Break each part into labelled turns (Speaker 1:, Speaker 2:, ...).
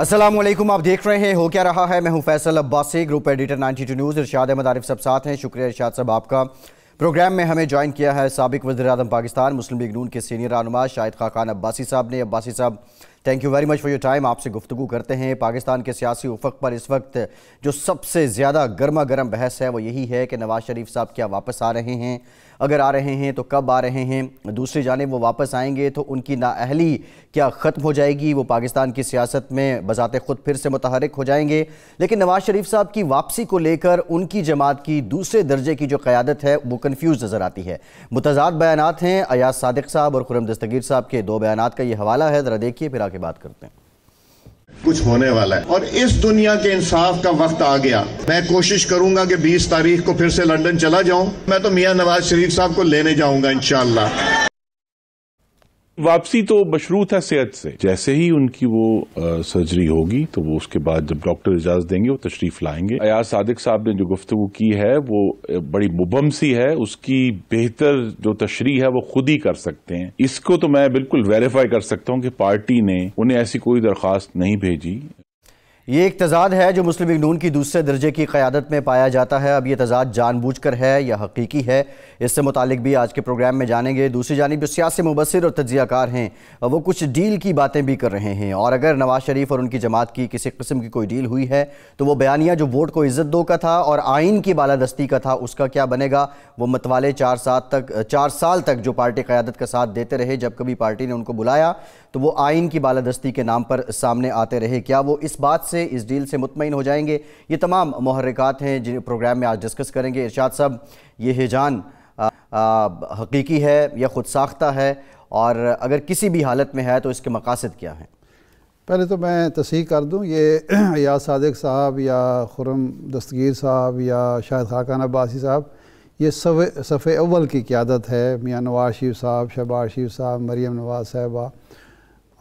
Speaker 1: असलम आप देख रहे हैं हो क्या रहा है मैं हूं Faisal Abbasi group editor 92 news Irshad Ahmed Arif सब साथ हैं शुक्रिया इरशाद साहब आपका प्रोग्राम में हमें ज्वाइन किया है सबक वजी अजम पाकिस्तान मुस्लिम लीग नून के सीनियर रनुमा शाहिद खाकान अब्बासी साहब ने अब्बासी साहब thank you very much for your time आपसे गुफ्तु करते हैं पाकिस्तान के सियासी उफक पर इस वक्त जो सबसे ज़्यादा गर्मा गर्म बहस है वो यही है कि नवाज शरीफ साहब क्या वापस आ रहे हैं अगर आ रहे हैं तो कब आ रहे हैं दूसरी जानब वो वापस आएंगे तो उनकी नााहली क्या ख़त्म हो जाएगी वो पाकिस्तान की सियासत में बजात खुद फिर से मुतहरक हो जाएंगे लेकिन नवाज शरीफ साहब की वापसी को लेकर उनकी जमात की दूसरे दर्जे की जो क़्यादत है वो कन्फ्यूज़ नज़र आती है मुतजाद बयान हैं अयाज सदक साहब और खुरम दस्तगीर साहब के दो बयान का ये हवाला है ज़रा देखिए फिर आके बात करते हैं
Speaker 2: कुछ होने वाला है और इस दुनिया के इंसाफ का वक्त आ गया मैं कोशिश करूंगा कि 20 तारीख को फिर से लंदन चला जाऊं मैं तो मियां नवाज शरीफ साहब को लेने जाऊंगा
Speaker 3: इंशाल्लाह वापसी तो मशरूत है सेहत से जैसे ही उनकी वो आ, सर्जरी होगी तो वो उसके बाद जब डॉक्टर इजाजत देंगे वो तशरीफ लाएंगे अयाज सादिक साहब ने जो गुफ्तु की है वो बड़ी मुबम सी है उसकी बेहतर जो तशरी है वो खुद ही कर सकते हैं इसको तो मैं बिल्कुल वेरीफाई कर सकता हूँ कि पार्टी ने उन्हें ऐसी कोई दरख्वास्त नहीं भेजी
Speaker 1: ये एक तजाद है जो मुस्लिम लीग नून की दूसरे दर्जे की क़्यादत में पाया जाता है अब ये तजाद जानबूझकर है या हकीकी है इससे मुतलिक भी आज के प्रोग्राम में जानेंगे दूसरी जानब जो सियासी मुबसर और तजियाकार हैं वो कुछ डील की बातें भी कर रहे हैं और अगर नवाज शरीफ और उनकी जमात की किसी किस्म की कोई डील हुई है तो वो बयानिया जो वोट को इज्जत दो का था और आइन की बालादस्ती का था उसका क्या बनेगा वो मतवाले चार साल तक चार साल तक जो पार्टी क़्यादत का साथ देते रहे जब कभी पार्टी ने उनको बुलाया तो वो आइन की बालादस्ती के नाम पर सामने आते रहे क्या वो इस बात से से इस डील से मुतमिन हो जाएंगे ये तमाम महरक़ात हैं जिन प्रोग्राम में आज डिस्कस करेंगे इरशाद साहब ये हिजान हकीकी है या खुद साख्ता है और अगर किसी भी हालत में है तो इसके मकासद क्या हैं
Speaker 4: पहले तो मैं तस्ह कर दूँ ये या सदक साहब या खुरम दस्तगीर साहब या शायद खाकान अब्बासी साहब ये सफ़े अव्वल की क्यादत है मियाँ नवाज शिव साहब शहबाज शिव साहब मरीम नवाज साहबा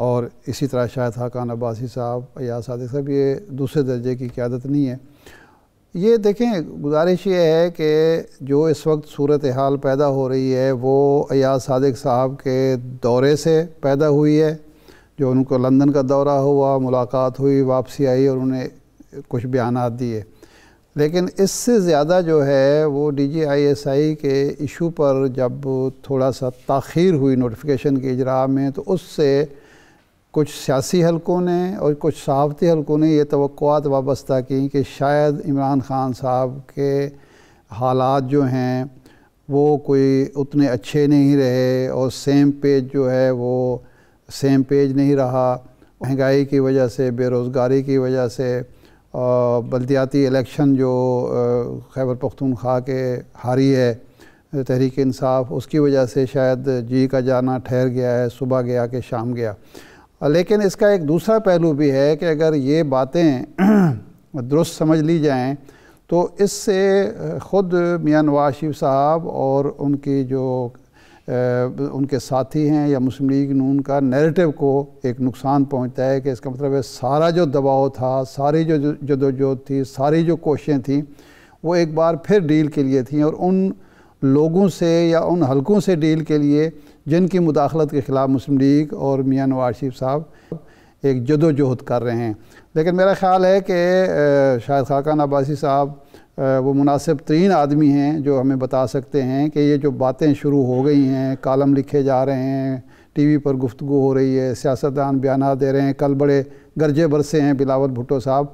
Speaker 4: और इसी तरह शायद हाकान अब्बासी साहब या साद साहब ये दूसरे दर्जे की क्यादत नहीं है ये देखें गुजारिश ये है कि जो इस वक्त सूरत हाल पैदा हो रही है वो अयाज सादिक साहब के दौरे से पैदा हुई है जो उनको लंदन का दौरा हुआ मुलाकात हुई वापसी आई और उन्हें कुछ बयान दिए लेकिन इससे ज़्यादा जो है वो D G I S I के इशू पर जब थोड़ा सा तखीर हुई नोटिफिकेशन के इजरा में तो उससे कुछ सियासी हलकों ने और कुछ सहाफ़ती हलकों ने ये तो वाबस्ता की कि शायद इमरान ख़ान साहब के हालात जो हैं वो कोई उतने अच्छे नहीं रहे और सेम पेज जो है वो सेम पेज नहीं रहा महंगाई की वजह से बेरोज़गारी की वजह से बल्दियाती इलेक्शन जो खैबर पख्तूनख्वा के हारी है तहरीक इंसाफ उसकी वजह से शायद जी का जाना ठहर गया है सुबह गया कि शाम गया लेकिन इसका एक दूसरा पहलू भी है कि अगर ये बातें दुरुस्त समझ ली जाएं तो इससे ख़ुद मियाँ नवाज शरीफ साहब और उनकी जो उनके साथी हैं या मुस्लिम लीग नून का नैरेटिव को एक नुकसान पहुंचता है कि इसका मतलब है सारा जो दबाव था सारी जो जदोजहद थी सारी जो कोशिशें थी वो एक बार फिर डील के लिए थी और उन लोगों से या उन हलकों से डील के लिए जिनकी मुदाखलत के ख़िलाफ़ मुस्लिम लीग और मियाँ नवाज शरीफ साहब एक जदोजहद कर रहे हैं लेकिन मेरा ख्याल है कि शायद खाकान अब्बासी साहब वो मुनासिब तरीन आदमी हैं जो हमें बता सकते हैं कि ये जो बातें शुरू हो गई हैं कॉलम लिखे जा रहे हैं टी वी पर गुफ्तु हो रही है सियासतदान बयान दे रहे हैं कल बड़े गरजे बरसे हैं बिलावल भुट्टो साहब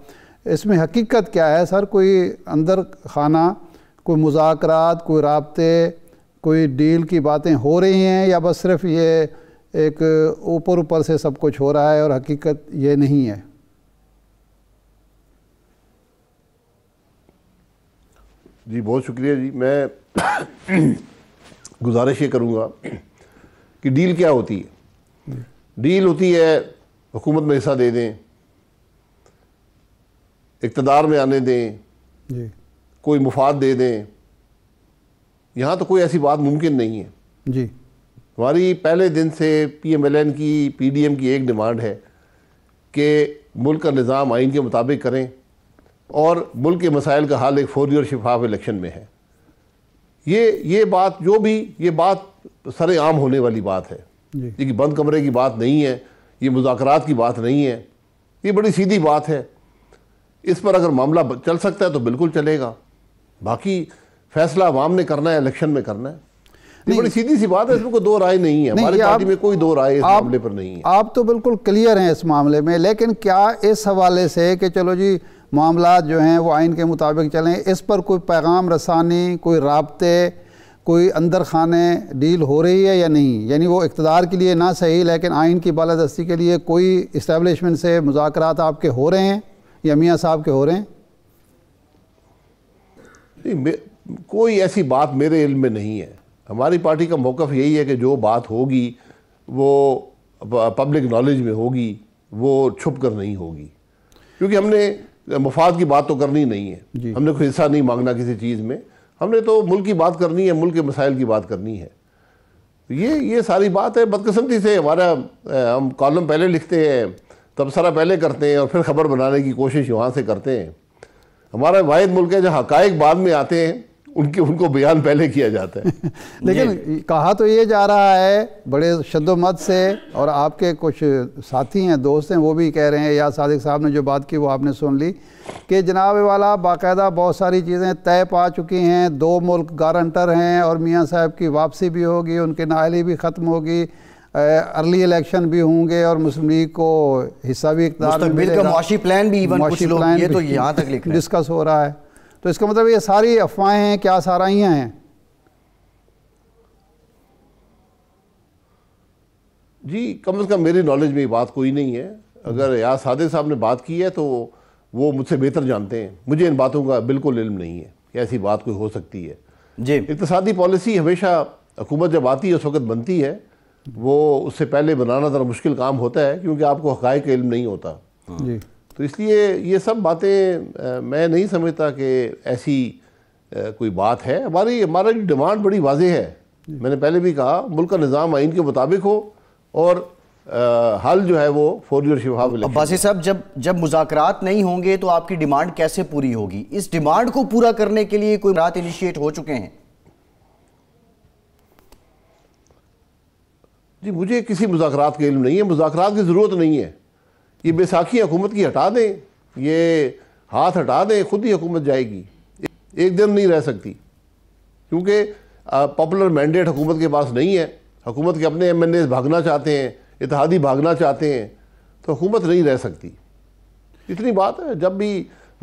Speaker 4: इसमें हकीकत क्या है सर कोई अंदर खाना कोई मुजाकर कोई रबते कोई डील की बातें हो रही हैं या बस सिर्फ ये एक ऊपर ऊपर से सब कुछ हो रहा है और हकीकत ये नहीं है
Speaker 2: जी बहुत शुक्रिया जी मैं गुजारिश ये करूँगा कि डील क्या होती
Speaker 4: है
Speaker 2: डील होती है हुकूमत में हिस्सा दे दें इकतदार में आने दें जी कोई मुफाद दे दें यहाँ तो कोई ऐसी बात मुमकिन नहीं है जी हमारी पहले दिन से पी एम एल एन की पी डी एम की एक डिमांड है कि मुल्क का निज़ाम आइन के मुताबिक करें और मुल्क के मसाइल का हाल एक फौरी और शिफाफ इलेक्शन में है ये ये बात जो भी ये बात सरेआम होने वाली बात है ये कि बंद कमरे की बात नहीं है ये मुजाकरात की बात नहीं है ये बड़ी सीधी बात है इस पर अगर मामला चल सकता है तो बिल्कुल चलेगा बाकी फैसला आवाम ने करना है इलेक्शन में करना है नहीं बड़ी सीधी सी बात है इसमें कोई दो राय नहीं है हमारी पार्टी में कोई दो राय इस मामले पर नहीं है
Speaker 4: आप तो बिल्कुल क्लियर हैं इस मामले में लेकिन क्या इस हवाले से कि चलो जी मामला जो हैं वो आइन के मुताबिक चलें इस पर कोई पैगाम रसानी कोई रबते कोई अंदर खाने डील हो रही है या नहीं यानी वो इकतदार के लिए ना सही लेकिन आइन की बालादस्ती के लिए कोई इस्टेबलिशमेंट से मुजाकर आपके हो रहे हैं या मियाँ साहब के हो रहे हैं
Speaker 2: नहीं कोई ऐसी बात मेरे इल्म में नहीं है हमारी पार्टी का मौक़ यही है कि जो बात होगी वो पब्लिक नॉलेज में होगी वो छुप कर नहीं होगी क्योंकि हमने मफाद की बात तो करनी नहीं है हमने कोई हिस्सा नहीं मांगना किसी चीज़ में हमने तो मुल्क की बात करनी है मुल्क के मसाइल की बात करनी है ये ये सारी बात है बदकस्मती से हमारा हम कॉलम पहले लिखते हैं तबसरा पहले करते हैं और फिर ख़बर बनाने की कोशिश वहाँ से करते हैं हमारे वाद मुल्क है जहाँ हकाइक बाद में आते हैं उनके उनको बयान पहले किया जाता है
Speaker 4: लेकिन कहा तो ये जा रहा है बड़े शदोमत से और आपके कुछ साथी हैं दोस्त हैं वो भी कह रहे हैं या सादिक साहब ने जो बात की वो आपने सुन ली कि जनाब वाला बाकायदा बहुत सारी चीज़ें तय पा चुकी हैं दो मुल्क गारंटर हैं और मियाँ साहब की वापसी भी होगी उनके नाहली भी ख़त्म होगी अर्ली इलेक्शन भी होंगे और मुस्लिम लीग को हिस्सा भी प्लान भी इवन कुछ लोग ये तो यहाँ तक लिख डिस्कस हो रहा है तो इसका मतलब ये सारी अफवाहें हैं क्या साराइयाँ हैं
Speaker 2: जी कम अज़ कम मेरी नॉलेज में ये बात कोई नहीं है अगर यार सादे साहब ने बात की है तो वो मुझसे बेहतर जानते हैं मुझे इन बातों का बिल्कुल इल्म नहीं है कि ऐसी बात कोई हो सकती है जी इकतदी पॉलिसी हमेशा हुकूमत जब आती है उस वक्त बनती है वो उससे पहले बनाना ज़रा मुश्किल काम होता है क्योंकि आपको हक़ का इल्म नहीं होता जी तो इसलिए ये सब बातें मैं नहीं समझता कि ऐसी कोई बात है हमारी जो डिमांड बड़ी वाजह है मैंने पहले भी कहा
Speaker 1: मुल्क का निज़ाम आइन के मुताबिक हो और आ, हल जो है वो फौरी और शिफाफ अब्बासी साहब जब जब मुजाकरात नहीं होंगे तो आपकी डिमांड कैसे पूरी होगी इस डिमांड को पूरा करने के लिए कोई रात इनिशिएट हो चुके हैं
Speaker 2: जी मुझे किसी मुजाकर का इल्म नहीं है मुजाकर की ज़रूरत नहीं है ये बैसाखी हुकूमत की हटा दें ये हाथ हटा दें खुद ही हुकूमत जाएगी एक दिन नहीं रह सकती क्योंकि पॉपुलर मैंडेट हुकूमत के पास नहीं है हुकूमत के अपने एम एन एज भागना चाहते हैं इतिहादी भागना चाहते हैं तो हुकूमत नहीं रह सकती इतनी बात है जब भी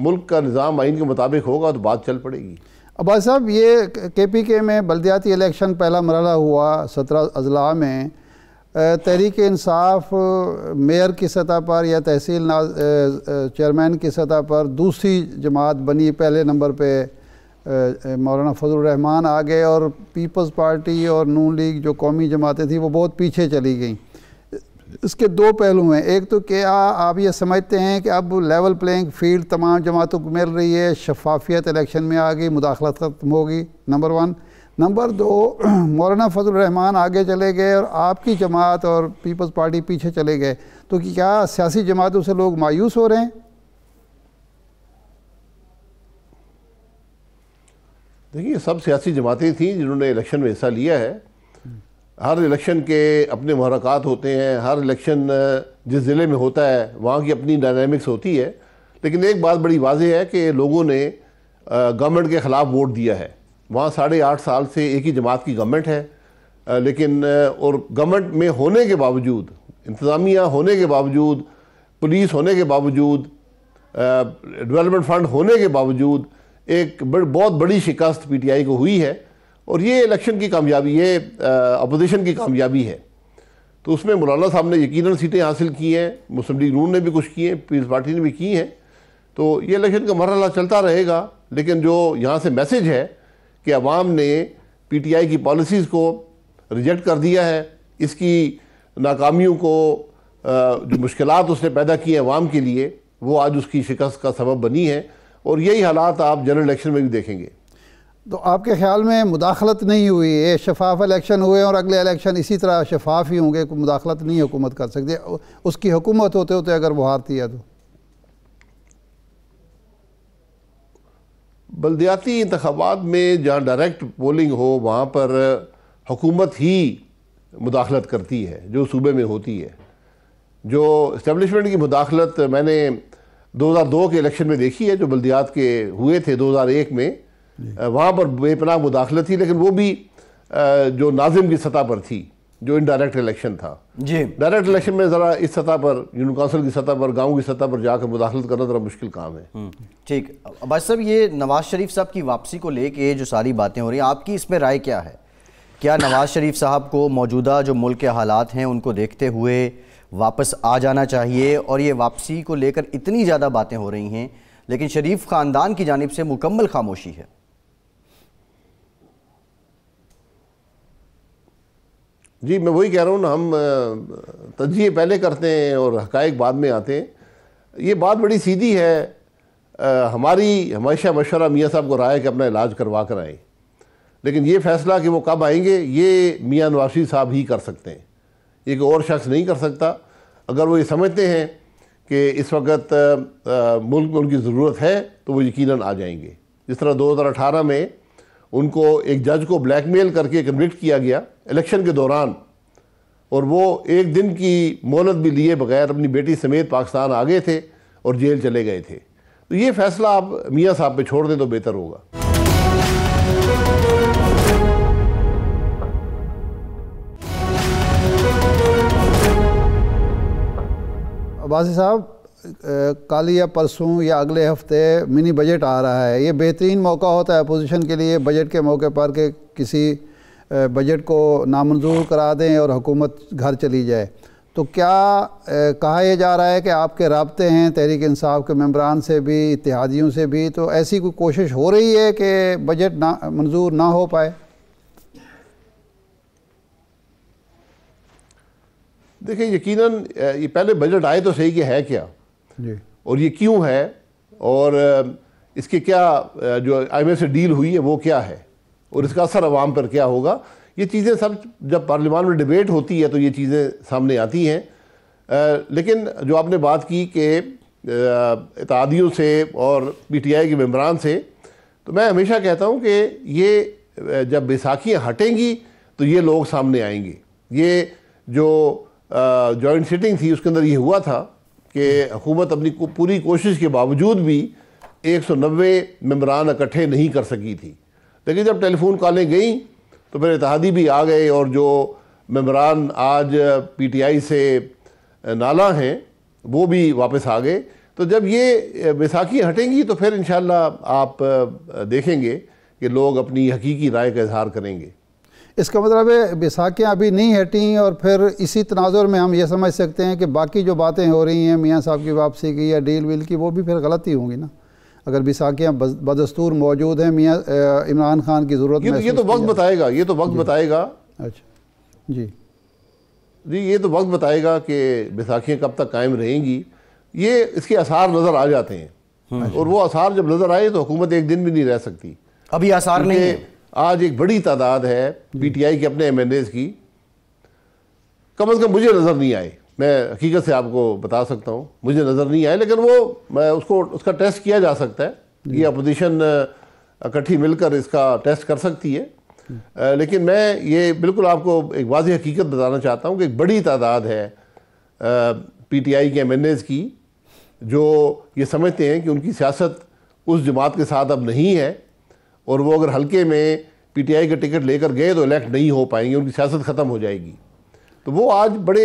Speaker 2: मुल्क का निज़ाम आइन के मुताबिक होगा तो बात चल पड़ेगी
Speaker 4: अबाज साहब ये के पी के में बलदियाती इलेक्शन पहला मरला हुआ सत्रह अजला में तहरीक इंसाफ मेयर की सतह पर या तहसील चेयरमैन की सतह पर दूसरी जमात बनी पहले नंबर पे मौलाना फजल रहमान आ गए और पीपल्स पार्टी और नून लीग जो कौमी जमातें थी वो बहुत पीछे चली गई इसके दो पहलू हैं एक तो क्या आप ये समझते हैं कि अब लेवल प्लेइंग फील्ड तमाम जमातों को मिल रही है शफाफियत इलेक्शन में आ गई मुदाखलत खत्म होगी नंबर वन नंबर दो मौलाना फजल रहमान आगे चले गए और आपकी जमात और पीपल्स पार्टी पीछे चले गए तो कि क्या सियासी जमातों से लोग मायूस हो रहे हैं
Speaker 2: देखिए सब सियासी जमातें थीं जिन्होंने इलेक्शन में हिस्सा लिया है हर इलेक्शन के अपने महरकत होते हैं हर इलेक्शन जिस ज़िले में होता है वहाँ की अपनी डायनामिक्स होती है लेकिन एक बात बड़ी वाजह है कि लोगों ने गवर्नमेंट के ख़िलाफ़ वोट दिया है वहाँ साढ़े आठ साल से एक ही जमात की गवर्नमेंट है लेकिन और गवर्नमेंट में होने के बावजूद इंतज़ामिया होने के बावजूद पुलिस होने के बावजूद डेवलपमेंट फंड होने के बावजूद एक बड़, बहुत बड़ी शिकस्त पीटीआई को हुई है और ये इलेक्शन की कामयाबी ये अपोजिशन की कामयाबी है तो उसमें मौलाना साहब ने यकीन सीटें हासिल की हैं मुस्लिम लीग नून ने भी कुछ की हैं पीपल्स पार्टी ने भी की हैं तो ये इलेक्शन का मरहला चलता रहेगा लेकिन जो यहाँ से मैसेज है कि अवाम ने पीटीआई की पॉलिसीज़ को रिजेक्ट कर दिया है इसकी नाकामियों को जो मुश्किल उसने पैदा की हैं अवाम के लिए वो आज उसकी शिकस्त का सबब बनी है और यही हालात आप जनरल इलेक्शन में भी देखेंगे
Speaker 4: तो आपके ख्याल में मुदाखलत नहीं हुई है शफाफ इलेक्शन हुए और अगले इलेक्शन इसी तरह शफाफ ही होंगे मुदाखलत नहीं हुकूमत कर सकती उसकी हुकूमत होते होते अगर वो हारती है तो
Speaker 2: बलदियाती इंतबात में जहाँ डायरेक्ट पोलिंग हो वहाँ पर हुकूमत ही मुदाखलत करती है जो सूबे में होती है जो इस्टबलिशमेंट की मुदाखलत मैंने 2002 के इलेक्शन में देखी है जो बल्दियात के हुए थे 2001 में वहाँ पर बेपनाह मुदाखलत थी लेकिन वो भी जो नाजिम की सतह पर थी जो इनडायरेक्ट इलेक्शन था जी डायरेक्ट इलेक्शन में ज़रा इस सतह पर यूनियन काउंसिल की सतह पर
Speaker 1: गांव की सतह पर जाकर मुदाखलत करना ज़रा मुश्किल काम है हम्म, ठीक भाई साहब ये नवाज शरीफ साहब की वापसी को लेके जो सारी बातें हो रही हैं आपकी इसमें राय क्या है क्या नवाज शरीफ साहब को मौजूदा जो मुल्क के हालात हैं उनको देखते हुए वापस आ जाना चाहिए और ये वापसी को लेकर इतनी ज़्यादा बातें हो रही हैं लेकिन शरीफ ख़ानदान की जानब से मुकम्मल खामोशी है
Speaker 2: जी मैं वही कह रहा हूँ ना हम तजिए पहले करते हैं और हकाइक बाद में आते हैं ये बात बड़ी सीधी है आ, हमारी हमेशा मशवरा मियाँ साहब को रहा है कि अपना इलाज करवा कर आए लेकिन ये फ़ैसला कि वो कब आएंगे ये मियाँ नवाशी साहब ही कर सकते हैं ये कोई और शख्स नहीं कर सकता अगर वो ये समझते हैं कि इस वक्त मुल्क में उनकी ज़रूरत है तो वो यकीन आ जाएंगे जिस तरह दो में उनको एक जज को ब्लैकमेल करके कन्विक्ट किया गया इलेक्शन के दौरान और वो एक दिन की मोहलत भी लिए बगैर अपनी बेटी समेत पाकिस्तान आ गए थे और जेल चले गए थे तो ये फैसला आप मियाँ साहब पे छोड़ दें तो बेहतर होगा
Speaker 4: वाजी साहब कल या परसों या अगले हफ्ते मिनी बजट आ रहा है ये बेहतरीन मौका होता है अपोजिशन के लिए बजट के मौके पर के किसी बजट को नामंजूर करा दें और हुकूमत घर चली जाए तो क्या कहा यह जा रहा है कि आपके रबते हैं तहरीक इंसाफ के मम्बरान से भी इतिहादियों से भी तो ऐसी कोई कोशिश हो रही है कि बजट ना मंजूर ना हो पाए
Speaker 2: देखिए यकीनन ये पहले बजट आए तो सही कि है क्या और ये क्यों है और इसके क्या जो आई से डील हुई है वो क्या है और इसका असर आवाम पर क्या होगा ये चीज़ें सब जब पार्लियामान में डिबेट होती है तो ये चीज़ें सामने आती हैं लेकिन जो आपने बात की कि इतिहादियों से और पी टी आई के मम्बरान से तो मैं हमेशा कहता हूँ कि ये जब बैसाखियाँ हटेंगी तो ये लोग सामने आएंगे ये जो जॉइंट सिटिंग थी उसके अंदर ये हुआ था कि हुकूमत अपनी पूरी कोशिश के बावजूद भी 190 मम्बरान इकट्ठे नहीं कर सकी थी लेकिन जब टेलीफोन कॉलें गई तो फिर इतिहादी भी आ गए और जो मम्बरान आज पी टी आई से नाला हैं वो भी वापस आ गए तो जब ये बैसाखी हटेंगी तो फिर इन आप देखेंगे कि लोग अपनी हकीकी राय का इजहार करेंगे
Speaker 4: इसका मतलब है बैसाखियाँ अभी नहीं हटी और फिर इसी तनाजुर में हम ये समझ सकते हैं कि बाकी जो बातें हो रही हैं मियाँ साहब की वापसी की या डील वील की वो भी फिर गलत ही होंगी ना अगर बैसाखियाँ बदस्तूर मौजूद हैं मियाँ इमरान खान की ज़रूरत ये, तो, ये तो वक्त
Speaker 2: बताएगा ये तो वक्त बताएगा
Speaker 4: अच्छा जी
Speaker 2: जी ये तो वक्त बताएगा कि बैसाखियाँ कब तक कायम रहेंगी ये इसके आसार नज़र आ जाते हैं हम्म। और वो आसार जब नज़र आए तो हुकूमत एक दिन भी नहीं रह सकती अभी आसार नहीं है आज एक बड़ी तादाद है पीटीआई के अपने एम की कम अज़ कम मुझे नज़र नहीं आए मैं हकीकत से आपको बता सकता हूँ मुझे नज़र नहीं आए लेकिन वो मैं उसको उसका टेस्ट किया जा सकता है ये अपोजिशन इकट्ठी मिलकर इसका टेस्ट कर सकती है लेकिन मैं ये बिल्कुल आपको एक वाज हकीकत बताना चाहता हूँ कि एक बड़ी तादाद है पीटीआई के एम की जो ये समझते हैं कि उनकी सियासत उस जमात के साथ अब नहीं है और वो अगर हल्के में पीटीआई का टिकट लेकर गए तो इलेक्ट नहीं हो पाएंगे उनकी सियासत ख़त्म हो जाएगी तो वो आज बड़े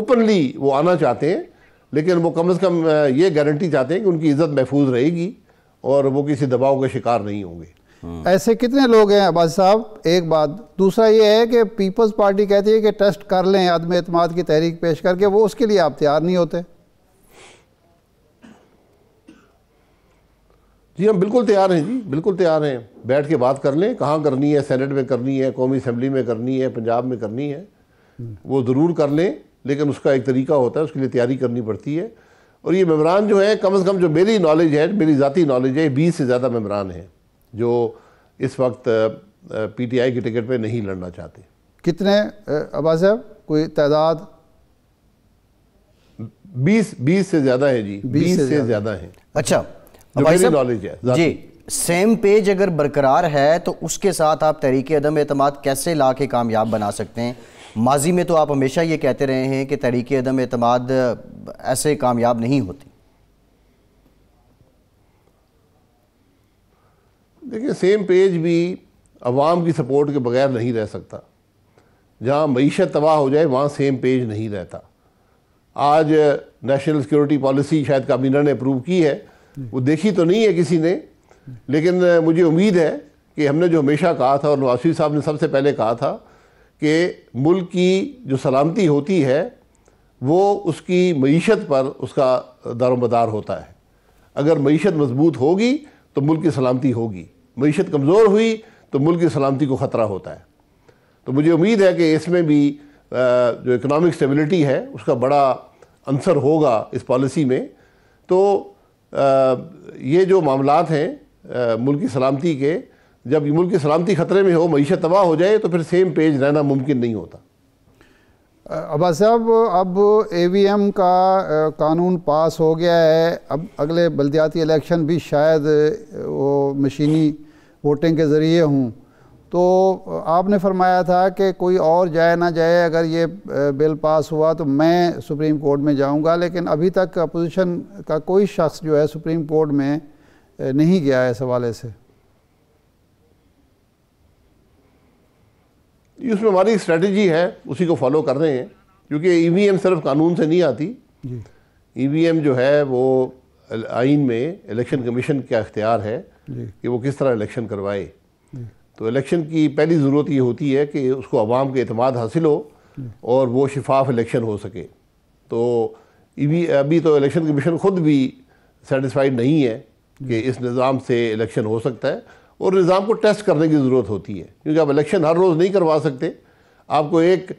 Speaker 2: ओपनली वो आना चाहते हैं लेकिन वो कम से कम ये गारंटी चाहते हैं कि उनकी इज्जत महफूज रहेगी और वो किसी दबाव का शिकार नहीं
Speaker 4: होंगे हाँ। ऐसे कितने लोग हैं अब्बास साहब एक बात दूसरा ये है कि पीपल्स पार्टी कहती है कि टेस्ट कर लें आदम अतमाद की तहरीक पेश करके वो उसके लिए आप तैयार नहीं होते
Speaker 2: जी हम बिल्कुल तैयार हैं जी बिल्कुल तैयार हैं बैठ के बात कर लें कहाँ करनी है सेनेट में करनी है कौमी असम्बली में करनी है पंजाब में करनी है वो ज़रूर कर लें लेकिन उसका एक तरीका होता है उसके लिए तैयारी करनी पड़ती है और ये मेम्बरान जो है कम से कम जो मेरी नॉलेज है मेरी ज़ाती नॉलेज है बीस से ज़्यादा मेम्बरान हैं जो इस वक्त पी टी आई की टिकट पर नहीं लड़ना चाहते
Speaker 4: कितने आबाद साहब कोई तादाद बीस बीस से
Speaker 2: ज़्यादा है जी बीस से ज़्यादा है अच्छा नॉलेज तो है जी
Speaker 1: सेम पेज अगर बरकरार है तो उसके साथ आप तहरीक अदम अतमाद कैसे ला के कामयाब बना सकते हैं माजी में तो आप हमेशा ये कहते रहे हैं कि तहरीक अदम अतमाद ऐसे कामयाब नहीं होती
Speaker 2: देखिए सेम पेज भी अवाम की सपोर्ट के बगैर नहीं रह सकता जहाँ मीशत तबाह हो जाए वहाँ सेम पेज नहीं रहता आज नेशनल सिक्योरिटी पॉलिसी शायद काबीना ने अप्रूव की है वो देखी तो नहीं है किसी ने लेकिन मुझे उम्मीद है कि हमने जो हमेशा कहा था और नवाज साहब ने सबसे पहले कहा था कि मुल्क की जो सलामती होती है वो उसकी मीशत पर उसका दारोमदार होता है अगर मीशत मजबूत होगी तो मुल्क की सलामती होगी मीशत कमज़ोर हुई तो मुल्क की सलामती को ख़तरा होता है तो मुझे उम्मीद है कि इसमें भी जो इकनॉमिक स्टेबिलिटी है उसका बड़ा अंसर होगा इस पॉलिसी में तो ये जो मामला हैं मुल्क की सलामती के जब मुल्क की सलामती ख़तरे में हो मीशत तबाह हो जाए तो फिर सेम पेज रहना मुमकिन नहीं होता
Speaker 4: अबा साहब अब ए वी एम का कानून पास हो गया है अब अगले बलदियाती इलेक्शन भी शायद वो मशीनी वोटिंग के ज़रिए हों तो आपने फरमाया था कि कोई और जाए ना जाए अगर ये बिल पास हुआ तो मैं सुप्रीम कोर्ट में जाऊंगा लेकिन अभी तक अपोजिशन का कोई शख्स जो है सुप्रीम कोर्ट में नहीं गया है इस हवाले से इसमें हमारी स्ट्रेटजी है
Speaker 2: उसी को फॉलो कर रहे हैं क्योंकि ई e सिर्फ कानून से नहीं आती
Speaker 3: ई
Speaker 2: e जो है वो आइन में इलेक्शन कमीशन का अख्तियार है कि वो किस तरह इलेक्शन करवाए तो इलेक्शन की पहली ज़रूरत ये होती है कि उसको आवाम के अतमाद हासिल हो और वो शिफाफ इलेक्शन हो सके तो अभी अभी तो इलेक्शन कमीशन ख़ुद भी सेटिस्फाइड नहीं है कि इस निज़ाम से इलेक्शन हो सकता है और निज़ाम को टेस्ट करने की ज़रूरत होती है क्योंकि आप इलेक्शन हर रोज़ नहीं करवा सकते आपको एक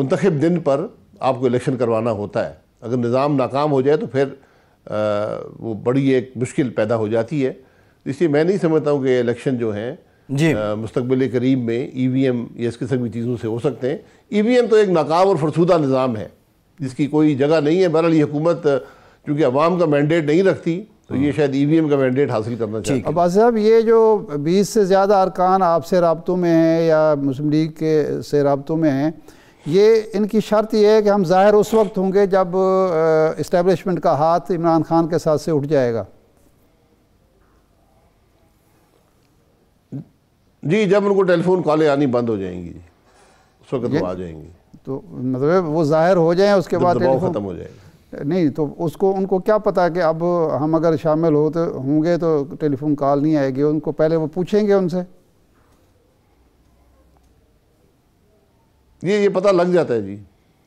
Speaker 2: मंतखब दिन पर आपको इलेक्शन करवाना होता है अगर निज़ाम नाकाम हो जाए तो फिर आ, वो बड़ी एक मुश्किल पैदा हो जाती है इसलिए मैं नहीं समझता हूँ कि इलेक्शन जो है जी मुस्तबिल करीब में ई वी एम या इस किस्म की चीज़ों से हो सकते हैं ई वी एम तो एक नाकाम और फरसूदा निज़ाम है जिसकी कोई जगह नहीं है बहरहाल ये हुकूमत चूँकि अवाम का मैंडेट नहीं रखती तो ये हाँ। शायद ई वी एम का मैंडेट हासिल करना चाहिए अब
Speaker 4: साहब ये जो बीस से ज़्यादा अरकान आपसे रबतों में हैं या मुस्लिम लीग के से रबतों में हैं ये इनकी शर्त यह है कि हम ज़ाहिर उस वक्त होंगे जब इस्टेबलिशमेंट का हाथ इमरान खान के साथ से उठ जाएगा
Speaker 2: जी जब उनको टेलीफोन कॉलें आनी बंद हो जाएंगी जी उस वक्त वो आ जाएंगी
Speaker 4: तो मतलब वो जाहिर हो जाए उसके बाद ख़त्म
Speaker 2: हो जाएगा
Speaker 4: नहीं तो उसको उनको क्या पता कि अब हम अगर शामिल हो तो होंगे तो टेलीफोन कॉल नहीं आएगी उनको पहले वो पूछेंगे उनसे
Speaker 2: ये ये पता लग जाता है जी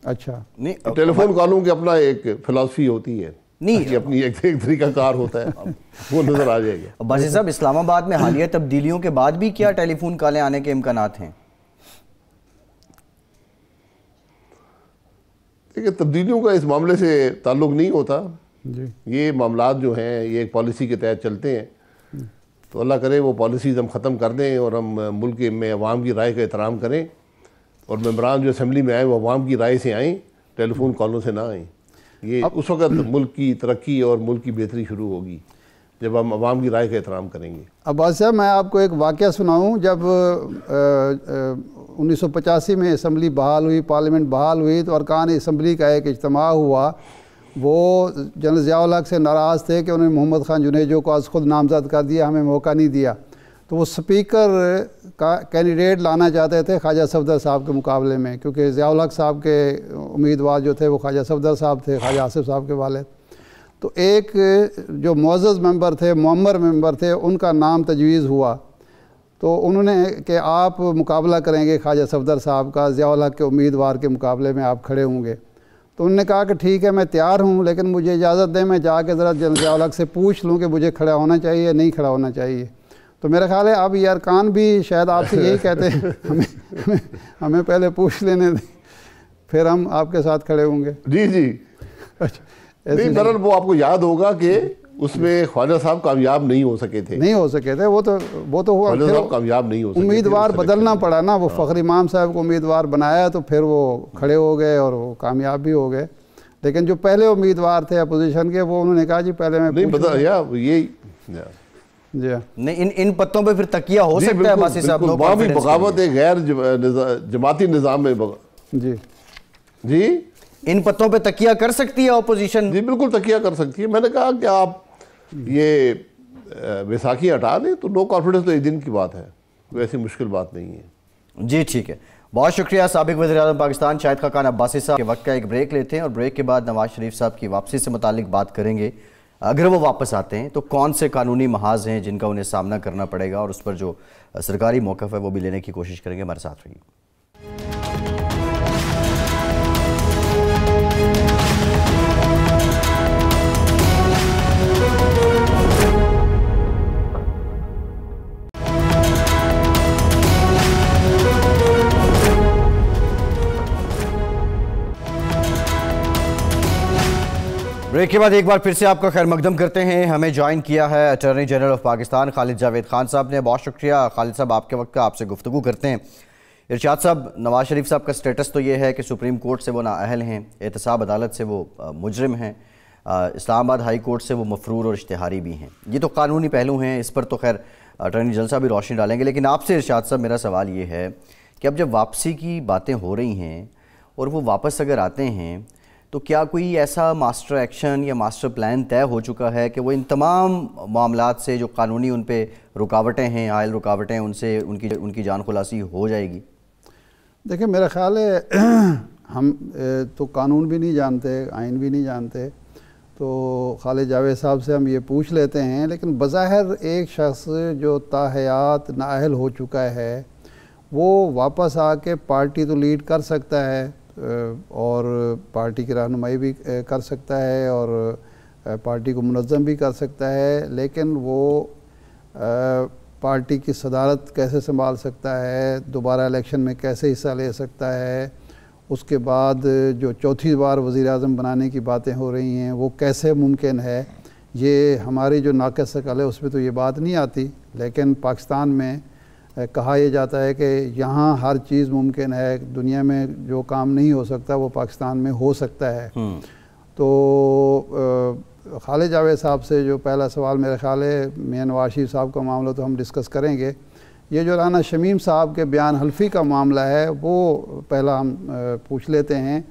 Speaker 2: अच्छा नहीं टेलीफोन कॉलों की अपना एक फ़िलासफ़ी होती है नहीं अपनी एक तरीका कार होता है वो नजर आ जाएगा बाजी साहब
Speaker 1: इस्लामाबाद में हालिया तब्दीलियों के बाद भी क्या टेलीफोन काले आने के इम्कान हैं
Speaker 2: देखिए तब्दीलियों का इस मामले से ताल्लुक नहीं होता ये मामला जो हैं ये एक पॉलिसी के तहत चलते हैं तो अल्लाह करे वो पॉलिसीज़ हम ख़त्म कर दें और हम मुल्क में अवाम की राय का एहतराम करें और मम्बरान जो असम्बली में आए वो अवाम की राय से आएँ टेलीफोन कॉलों से ना आएँ ये उस वक्त मुल्क की तरक्की और मुल्क की बेहतरी शुरू होगी जब हम आवाम की राय का एहतराम करेंगे
Speaker 4: अब्बास साहब मैं आपको एक वाक़ सुनाऊँ जब उन्नीस सौ पचासी में इसम्बली बहाल हुई पार्लियामेंट बहाल हुई तो अरकान इसम्बली का एक इजतम हुआ वो जनरल ज़ियाल से नाराज़ थे कि उन्होंने मोहम्मद खान जुनेजो को आज खुद नामजद कर दिया हमें मौका नहीं दिया तो वो स्पीकर का कैंडिडेट लाना चाहते थे ख्वाजा सफदर साहब के मुकाबले में क्योंकि ज़ियाल हक साहब के उम्मीदवार जो थे वो ख्वाजा सफदर साहब थे ख्वाजा आसिफ साहब के वाले तो एक जो मोज़ मेंबर थे मम्बर मेंबर थे उनका नाम तजवीज़ हुआ तो उन्होंने कि आप मुकाबला करेंगे ख्वाजा सफदर साहब का ज़ियाल हक के उम्मीदवार के मुकाबले में आप खड़े होंगे तो उन्होंने कहा कि ठीक है मैं तैयार हूँ लेकिन मुझे इजाज़त दें मैं जाके ज़रा जन हक से पूछ लूँ कि मुझे खड़ा होना चाहिए नहीं खड़ा होना चाहिए तो मेरा ख्याल है अब कान भी शायद आपसे यही कहते हैं हमें हमें हमें पहले पूछ लेने दें फिर हम आपके साथ खड़े होंगे जी जी अच्छा
Speaker 2: नहीं वो आपको याद होगा कि उसमें ख्वाजा साहब कामयाब नहीं हो सके थे नहीं हो सके
Speaker 4: थे वो तो वो तो हुआ साहब
Speaker 2: कामयाब नहीं हो सके उम्मीदवार
Speaker 4: बदलना पड़ा ना वो हाँ। फ़खर इमाम साहब को उम्मीदवार बनाया तो फिर वो खड़े हो गए और वो कामयाब भी हो गए लेकिन जो पहले उम्मीदवार थे अपोजिशन के वो उन्होंने कहा जी पहले मैं नहीं या
Speaker 2: ये या।
Speaker 4: नहीं
Speaker 1: इन इन पत्तों पे फिर तकिया हो सकता है बासी साहब भी बगावत
Speaker 2: एक गैर जमाती निज़ाम में जी जी इन पत्तों पे तकिया कर सकती है अपोजिशन जी बिल्कुल तकिया कर सकती है मैंने कहा कि आप ये बैसाखी हटा दें
Speaker 1: तो नो कॉन्फिडेंस तो एक दिन की बात है कोई ऐसी मुश्किल बात नहीं है जी ठीक है बहुत शुक्रिया सबक वजी अजम पाकिस्तान शाहिद खान अब्बासी साहब के वक्त का एक ब्रेक लेते हैं और ब्रेक के बाद नवाज शरीफ साहब की वापसी से मुतल बात करेंगे अगर वो वापस आते हैं तो कौन से कानूनी महाज हैं जिनका उन्हें सामना करना पड़ेगा और उस पर जो सरकारी मौक़ है वो भी लेने की कोशिश करेंगे हमारे साथ रहिए ब्रेक के बाद एक बार फिर से आपका खैर मकदम करते हैं हमें ज्वाइन किया है attorney general of Pakistan Khalid Javed Khan साहब ने बहुत शुक्रिया खालिद साहब आपके वक्त का आपसे गुफ्तु करते हैं इरशाद साहब नवाज शरीफ साहब का स्टेटस तो ये है कि सुप्रीम कोर्ट से वो नाअहल हैं एहतसाब अदालत से वो मुजरम हैं इस्लामाबाद हाई कोर्ट से वो मफरूर और इश्तहारी भी हैं ये तो कानूनी पहलू हैं इस पर तो खैर अटॉर्नी जनरल साहब भी रोशनी डालेंगे लेकिन आपसे इरशाद साहब मेरा सवाल ये है कि अब जब वापसी की बातें हो रही हैं और वो वापस अगर आते हैं तो क्या कोई ऐसा मास्टर एक्शन या मास्टर प्लान तय हो चुका है कि वो इन तमाम मामला से जो कानूनी उन पर रुकावटें हैं आयल रुकावटें उनसे उनकी उनकी जान खुलासी हो जाएगी
Speaker 4: देखिए मेरा ख्याल है हम तो कानून भी नहीं जानते आइन भी नहीं जानते तो खालिद जावेद साहब से हम ये पूछ लेते हैं लेकिन बज़ाहिर एक शख्स जो ताहयात नाअहल हो चुका है वो वापस आके पार्टी तो लीड कर सकता है और पार्टी की रहनुमाई भी कर सकता है और पार्टी को मनज़म भी कर सकता है लेकिन वो पार्टी की सदारत कैसे संभाल सकता है दोबारा इलेक्शन में कैसे हिस्सा ले सकता है उसके बाद जो चौथी बार वज़ी अजम बनाने की बातें हो रही हैं वो कैसे मुमकिन है ये हमारी जो नाक़ शकल है उसमें तो ये बात नहीं आती लेकिन पाकिस्तान में कहा यह जाता है कि यहाँ हर चीज़ मुमकिन है दुनिया में जो काम नहीं हो सकता वो पाकिस्तान में हो सकता है हम्म। तो खाले जावेद साहब से जो पहला सवाल मेरे ख्याल है मियाँ नवाज शरीफ साहब का मामला तो हम डिस्कस करेंगे ये जो राना शमीम साहब के बयान हल्फी का मामला है वो पहला हम पूछ लेते हैं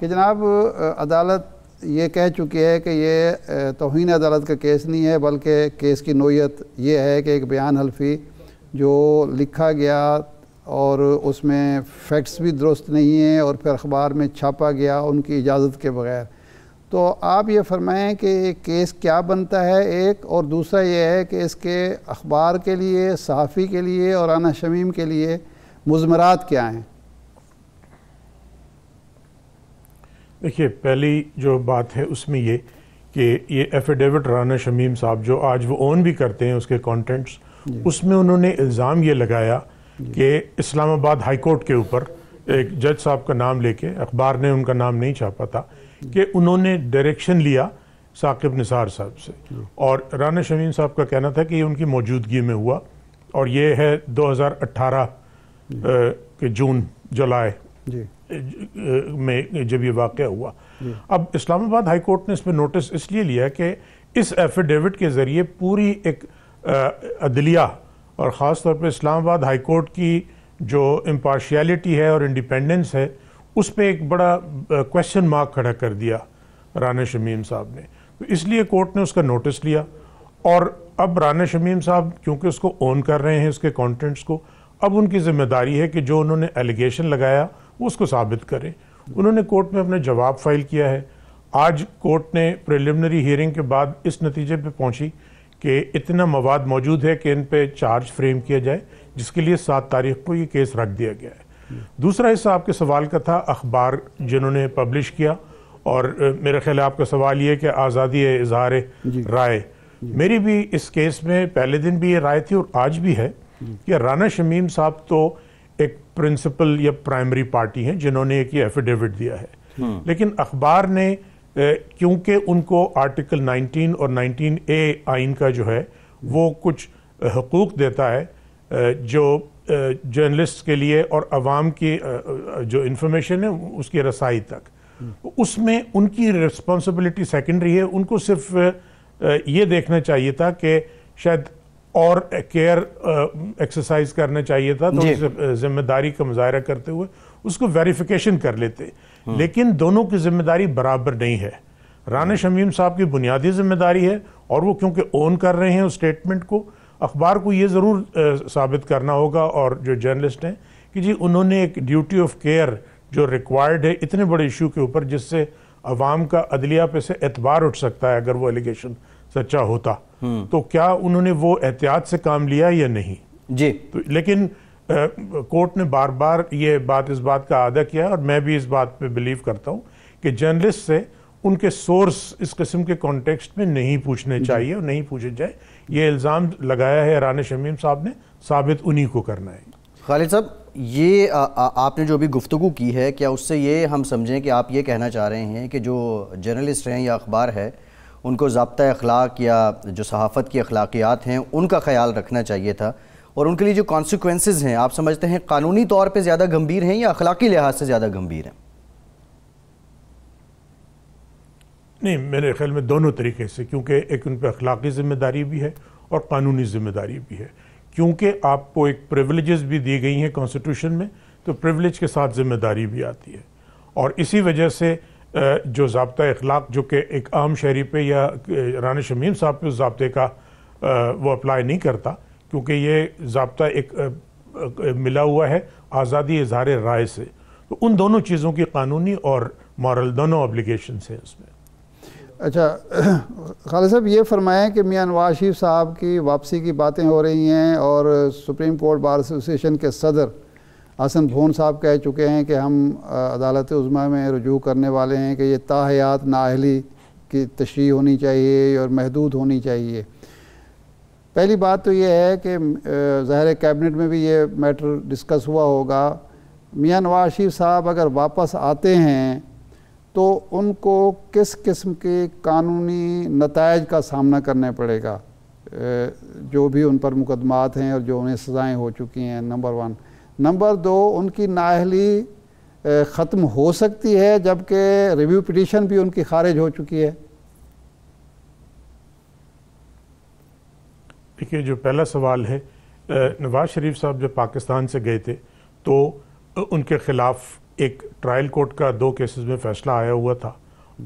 Speaker 4: कि जनाब अदालत ये कह चुकी है कि ये तोहन अदालत का केस नहीं है बल्कि केस की नोयत ये है कि एक बयान हल्फी जो लिखा गया और उसमें फैक्ट्स भी दुरुस्त नहीं हैं और फिर अखबार में छापा गया उनकी इजाज़त के बग़ैर तो आप ये फरमाएं कि केस क्या बनता है एक और दूसरा ये है कि इसके अखबार के लिए सहाफ़ी के लिए और आना शमीम के लिए मुजमरात क्या हैं
Speaker 3: देखिए पहली जो बात है उसमें ये कि ये एफिडेविट राना शमीम साहब जो आज वो ओन भी करते हैं उसके कॉन्टेंट्स उसमें उन्होंने इल्ज़ाम ये लगाया कि इस्लामाबाद हाई कोर्ट के ऊपर एक जज साहब का नाम लेके अखबार ने उनका नाम नहीं छापा था कि उन्होंने डायरेक्शन लिया साकिब निसार साहब से और राना शमीन साहब का कहना था कि ये उनकी मौजूदगी में हुआ और ये है 2018 के जून जुलाई में जब ये वाक़ हुआ अब इस्लामाबाद हाई कोर्ट ने इस पर नोटिस इसलिए लिया कि इस एफिडेविट के ज़रिए पूरी एक अदलिया और ख़ास तौर पर इस्लामाबाद हाई कोर्ट की जो इम्पार्शियलिटी है और इंडिपेंडेंस है उस पर एक बड़ा क्वेश्चन मार्क खड़ा कर दिया राना शमीम साहब ने तो इसलिए कोर्ट ने उसका नोटिस लिया और अब राना शमीम साहब क्योंकि उसको ओन कर रहे हैं उसके कॉन्टेंट्स को अब उनकी जिम्मेदारी है कि जो उन्होंने एलिगेशन लगाया उसको साबित करें उन्होंने कोर्ट में अपना जवाब फाइल किया है आज कोर्ट ने प्रिलिमिनरी हियरिंग के बाद इस नतीजे पे पहुंची कि इतना मवाद मौजूद है कि इन पर चार्ज फ्रेम किया जाए जिसके लिए सात तारीख को ये केस रख दिया गया है दूसरा हिस्सा आपके सवाल का था अखबार जिन्होंने पब्लिश किया और मेरे ख्याल आपका सवाल ये कि आज़ादी है इजहार राय मेरी भी इस केस में पहले दिन भी ये राय थी और आज भी है कि राना शमीम साहब तो एक प्रिंसिपल या प्राइमरी पार्टी हैं जिन्होंने एक एफिडेविट दिया है हम्म। लेकिन अखबार ने क्योंकि उनको आर्टिकल 19 और 19 ए आइन का जो है वो कुछ हकूक़ देता है जो जर्नलिस्ट के लिए और आवाम की जो इंफॉर्मेशन है उसकी रसाई तक उसमें उनकी रिस्पॉन्सिबिलिटी सेकेंडरी है उनको सिर्फ ये देखना चाहिए था कि शायद और केयर एक्सरसाइज करना चाहिए था तो जिम्मेदारी का मुजाहरा करते हुए उसको वेरिफिकेशन कर लेते हम्म। लेकिन दोनों की जिम्मेदारी बराबर नहीं है राना हम्म। शमीम साहब की बुनियादी जिम्मेदारी है और वो क्योंकि ओन कर रहे हैं उस स्टेटमेंट को अखबार को ये ज़रूर साबित करना होगा और जो जर्नलिस्ट हैं कि जी उन्होंने एक ड्यूटी ऑफ केयर जो रिक्वायर्ड है इतने बड़े इशू के ऊपर जिससे अवाम का अदलिया पे से एतबार उठ सकता है अगर वो एलिगेशन सच्चा होता हम्म। तो क्या उन्होंने वो एहतियात से काम लिया या नहीं जी तो लेकिन कोर्ट ने बार बार ये बात इस बात का आदा किया और मैं भी इस बात पे बिलीव करता हूँ कि जर्नलिस्ट से उनके सोर्स इस किस्म के कॉन्टेक्स्ट में नहीं पूछने चाहिए और नहीं पूछे जाए ये इल्ज़ाम लगाया है रान शमीम साहब ने साबित उन्हीं को करना है
Speaker 1: खालिद साहब ये आ, आ, आपने जो भी गुफ्तु की है क्या उससे ये हम समझें कि आप ये कहना चाह रहे हैं कि जो जर्नलिस्ट हैं या अखबार है उनको जबता अखलाक या जो सहाफ़त की अखलाकियात हैं उनका ख्याल रखना चाहिए था और उनके लिए जो कॉन्सिक्वेंसेज हैं आप समझते हैं कानूनी तौर पर ज़्यादा गंभीर हैं या अखलाकी लिहाज से ज़्यादा गंभीर हैं
Speaker 3: नहीं मेरे ख्याल में दोनों तरीके से क्योंकि एक उन पर अखलाकी ज़िम्मेदारी भी है और कानूनी ज़िम्मेदारी भी है क्योंकि आपको एक प्रिवलेजेस भी दी गई हैं कॉन्स्टिट्यूशन में तो प्रिवलेज के साथ ज़िम्मेदारी भी आती है और इसी वजह से जो जबता अखलाक जो कि एक आम शहरी पे या रानी शमीम साहब पे उस जबते का वो अप्लाई नहीं करता क्योंकि ये जबता एक आ, आ, मिला हुआ है आज़ादी इजहार राय से तो उन दोनों चीज़ों की कानूनी और मॉरल दोनों ऑब्लिगेशन हैं उसमें
Speaker 4: अच्छा खालिद साहब ये फरमाएं कि मियाँ नवाज शरीफ साहब की वापसी की बातें हो रही हैं और सुप्रीम कोर्ट बार एसोसिएशन के सदर हसन भोन साहब कह चुके हैं कि हम अदालत उज़मा में रजू करने वाले हैं कि ये ताहयात नाहली की तशरी होनी चाहिए और महदूद होनी चाहिए पहली बात तो ये है कि ज़ाहिर कैबिनेट में भी ये मैटर डिस्कस हुआ होगा मियाँ नवाज शरीफ साहब अगर वापस आते हैं तो उनको किस किस्म के कानूनी नतज का सामना करना पड़ेगा जो भी उन पर मुकदमात हैं और जो उन्हें सज़ाएँ हो चुकी हैं नंबर वन नंबर दो उनकी नाहली ख़त्म हो सकती है जबकि रिव्यू पटिशन भी उनकी खारिज हो चुकी है
Speaker 3: देखिए जो पहला सवाल है नवाज शरीफ साहब जब पाकिस्तान से गए थे तो उनके खिलाफ एक ट्रायल कोर्ट का दो केसेस में फैसला आया हुआ था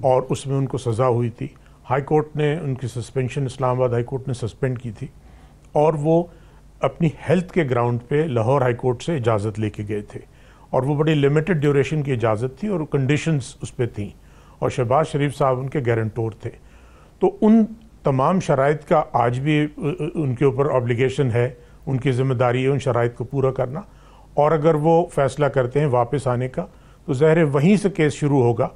Speaker 3: और उसमें उनको सज़ा हुई थी हाई कोर्ट ने उनकी सस्पेंशन इस्लामाबाद हाई कोर्ट ने सस्पेंड की थी और वो अपनी हेल्थ के ग्राउंड पे लाहौर हाई कोर्ट से इजाज़त लेके गए थे और वो बड़ी लिमिटेड ड्यूरेशन की इजाज़त थी और कंडीशंस उस पर थी और शहबाज शरीफ साहब उनके गारंटोर थे तो उन तमाम शराइ का आज भी उनके ऊपर ऑब्लिगेशन है उनकी ज़िम्मेदारी है उन शराइ को पूरा करना और अगर वो फैसला करते हैं वापस आने का तो ज़ाहिर वहीं से केस शुरू होगा